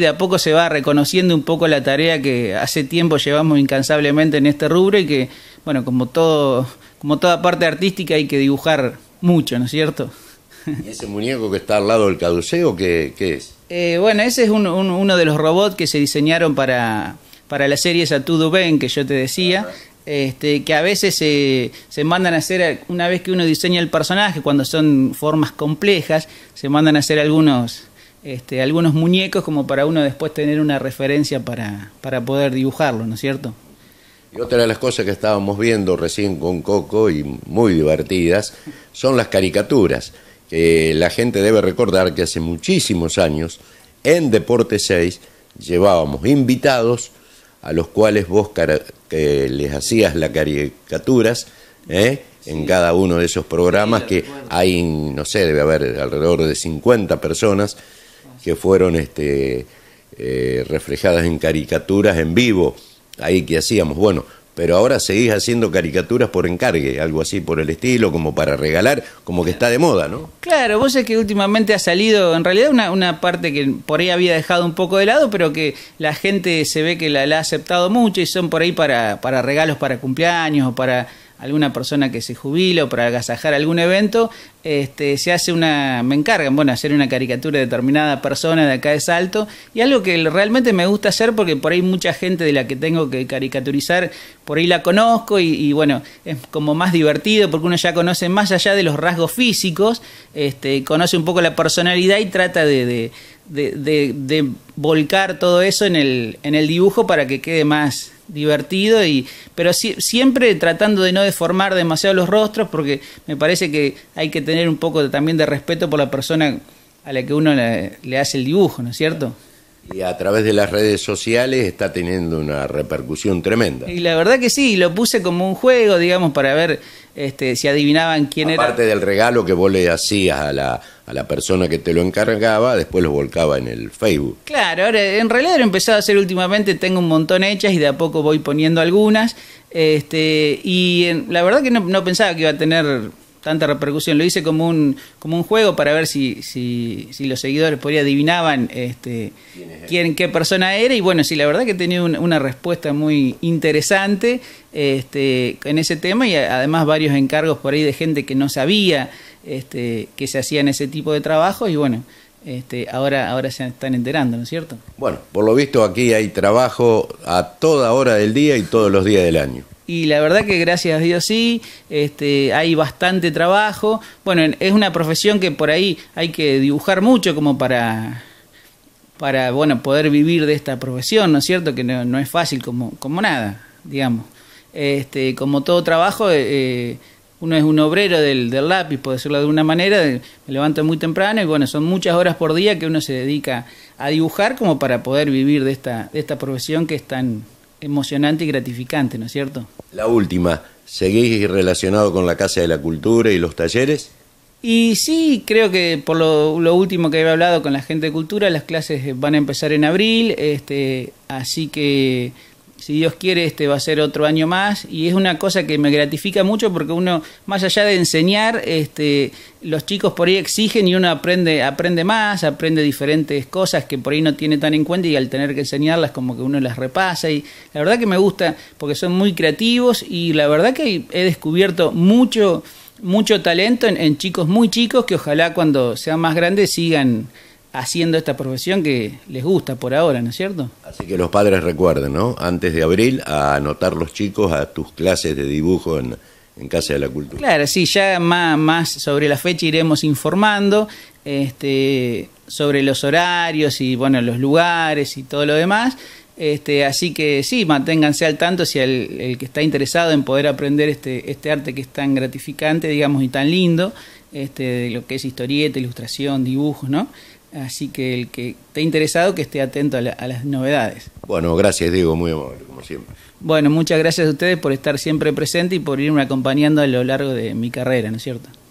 De a poco se va reconociendo un poco la tarea que hace tiempo llevamos incansablemente en este rubro y que, bueno, como todo, como toda parte artística hay que dibujar mucho, ¿no es cierto? ¿Y ese muñeco que está al lado del caduceo qué, es? Eh, bueno, ese es uno de los robots que se diseñaron para, para la serie Satudo que yo te decía. Este, que a veces se, se, mandan a hacer, una vez que uno diseña el personaje, cuando son formas complejas, se mandan a hacer algunos, este, algunos muñecos como para uno después tener una referencia para, poder dibujarlo, ¿no es cierto? Y otra de las cosas que estábamos viendo recién con Coco y muy divertidas son las caricaturas, que la gente debe recordar que hace muchísimos años en Deporte 6 llevábamos invitados a los cuales vos que les hacías las caricaturas ¿eh? en cada uno de esos programas que hay, no sé, debe haber alrededor de 50 personas que fueron este, eh, reflejadas en caricaturas en vivo, ahí que hacíamos, bueno, pero ahora seguís haciendo caricaturas por encargue, algo así por el estilo, como para regalar, como que está de moda, ¿no? Claro, vos es que últimamente ha salido, en realidad, una, una parte que por ahí había dejado un poco de lado, pero que la gente se ve que la, la ha aceptado mucho y son por ahí para, para regalos para cumpleaños o para alguna persona que se jubila o para agasajar algún evento, este, se hace una, me encargan, bueno, hacer una caricatura de determinada persona de acá de Salto, y algo que realmente me gusta hacer porque por ahí mucha gente de la que tengo que caricaturizar, por ahí la conozco y, bueno, es como más divertido porque uno ya conoce más allá de los rasgos físicos, este, conoce un poco la personalidad y trata de, volcar todo eso en el, en el dibujo para que quede más divertido y pero siempre tratando de no deformar demasiado los rostros porque me parece que hay que tener un poco también de respeto por la persona a la que uno le hace el dibujo, ¿no es cierto? y a través de las redes sociales está teniendo una repercusión tremenda. Y la verdad que sí, lo puse como un juego, digamos, para ver este, si adivinaban quién era. parte del regalo que vos le hacías a la, persona que te lo encargaba, después lo volcaba en el Facebook. Claro, ahora en realidad lo he empezado a hacer últimamente, tengo un montón hechas y de a poco voy poniendo algunas. Este, y la verdad que no, pensaba que iba a tener tanta repercusión. Lo hice como un, como un juego para ver si, si, si los seguidores por ahí adivinaban este, quién, qué persona era. Y bueno, sí, la verdad que tenía un, una respuesta muy interesante este, en ese tema y además varios encargos por ahí de gente que no sabía este, que se hacían ese tipo de trabajo Y bueno, este, ahora, ahora se están enterando, ¿no es cierto? Bueno, por lo visto aquí hay trabajo a toda hora del día y todos los días del año. Y la verdad que gracias a Dios sí, este, hay bastante trabajo. Bueno, es una profesión que por ahí hay que dibujar mucho como para para bueno, poder vivir de esta profesión, ¿no es cierto? Que no, es fácil como, nada, digamos. Este, como todo trabajo, eh, eh, uno es un obrero del, lápiz, por decirlo de una manera, me levanto muy temprano y bueno, son muchas horas por día que uno se dedica a dibujar como para poder vivir de esta, de esta profesión que es tan emocionante y gratificante, ¿no es cierto? La última, ¿seguís relacionado con la Casa de la Cultura y los talleres? Y sí, creo que por lo, último que había hablado con la gente de cultura, las clases van a empezar en abril, este, así que si Dios quiere, este va a ser otro año más y es una cosa que me gratifica mucho porque uno, más allá de enseñar, este, los chicos por ahí exigen y uno aprende, aprende más, aprende diferentes cosas que por ahí no tiene tan en cuenta y al tener que enseñarlas como que uno las repasa y la verdad que me gusta porque son muy creativos y la verdad que he descubierto mucho mucho talento en, chicos muy chicos que ojalá cuando sean más grandes sigan haciendo esta profesión que les gusta por ahora, ¿no es cierto? Así que los padres recuerden, ¿no? Antes de abril, a anotar los chicos a tus clases de dibujo en, Casa de la Cultura. Claro, sí, ya más, más sobre la fecha iremos informando este, sobre los horarios y, bueno, los lugares y todo lo demás. Este, así que sí, manténganse al tanto si el, que está interesado en poder aprender este, este arte que es tan gratificante, digamos, y tan lindo, este, de lo que es historieta, ilustración, dibujos, ¿no? Así que el que esté interesado, que esté atento a, a las novedades. Bueno, gracias Diego, muy amable, como siempre. Bueno, muchas gracias a ustedes por estar siempre presente y por irme acompañando a lo largo de mi carrera, ¿no es cierto?